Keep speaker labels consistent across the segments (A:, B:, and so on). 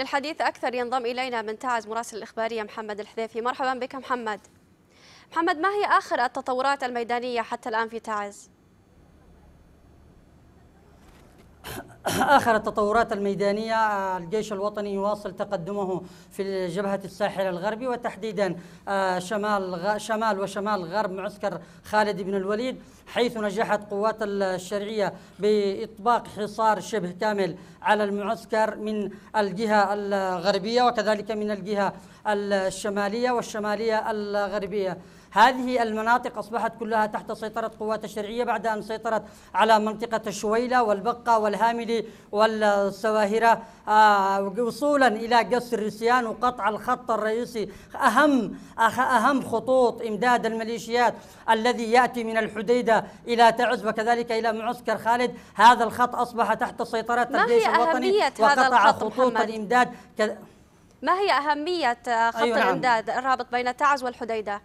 A: للحديث أكثر ينضم إلينا من تعز مراسل الإخبارية محمد الحذيفي مرحبا بك محمد محمد ما هي آخر التطورات الميدانية حتى الآن في تعز؟
B: آخر التطورات الميدانية الجيش الوطني يواصل تقدمه في جبهة الساحل الغربي وتحديدا آه، شمال شمال وشمال غرب معسكر خالد بن الوليد حيث نجحت قوات الشرعية بإطباق حصار شبه كامل على المعسكر من الجهة الغربية وكذلك من الجهة الشمالية والشمالية الغربية هذه المناطق أصبحت كلها تحت سيطرة قوات الشرعية بعد أن سيطرت على منطقة الشويلة والبقة والهاملي والسواهرة آه، وصولا إلى قصر رسيان وقطع الخط الرئيسي أهم أهم خطوط إمداد الميليشيات الذي يأتي من الحديدة إلى تعز وكذلك إلى معسكر خالد هذا الخط أصبح تحت سيطرة الجيش الوطني وقطع خطوط الإمداد كذ...
A: ما هي أهمية خط أيوة نعم. الإمداد الرابط بين تعز والحديدة؟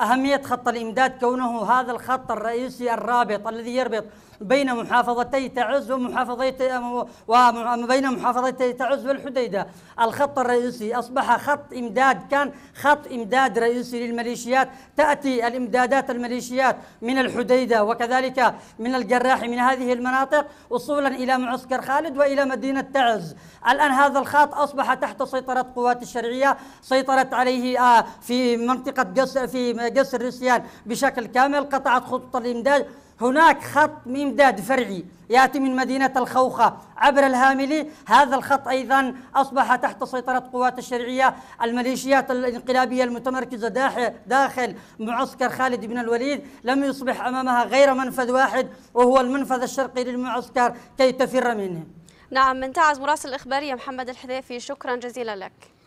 B: أهمية خط الإمداد كونه هذا الخط الرئيسي الرابط الذي يربط بين محافظتي تعز ومحافظتي وبين محافظتي تعز والحديدة الخط الرئيسي أصبح خط إمداد كان خط إمداد رئيسي للميليشيات تأتي الإمدادات الميليشيات من الحديدة وكذلك من الجراح من هذه المناطق وصولا إلى معسكر خالد وإلى مدينة تعز الآن هذا الخط أصبح تحت سيطرة قوات الشرعية سيطرت عليه آه، في منطقة قصر في جسر الرسيان بشكل كامل قطعت خطوط الإمداد هناك خط ممداد فرعي يأتي من مدينة الخوخة عبر الهاملي هذا الخط أيضا أصبح تحت سيطرة قوات الشرعية الميليشيات الانقلابية المتمركزة داخل معسكر خالد بن الوليد لم يصبح أمامها غير منفذ واحد وهو المنفذ الشرقي للمعسكر كي تفر منه
A: نعم من تعز مراسل الإخبارية محمد الحذيفي شكرا جزيلا لك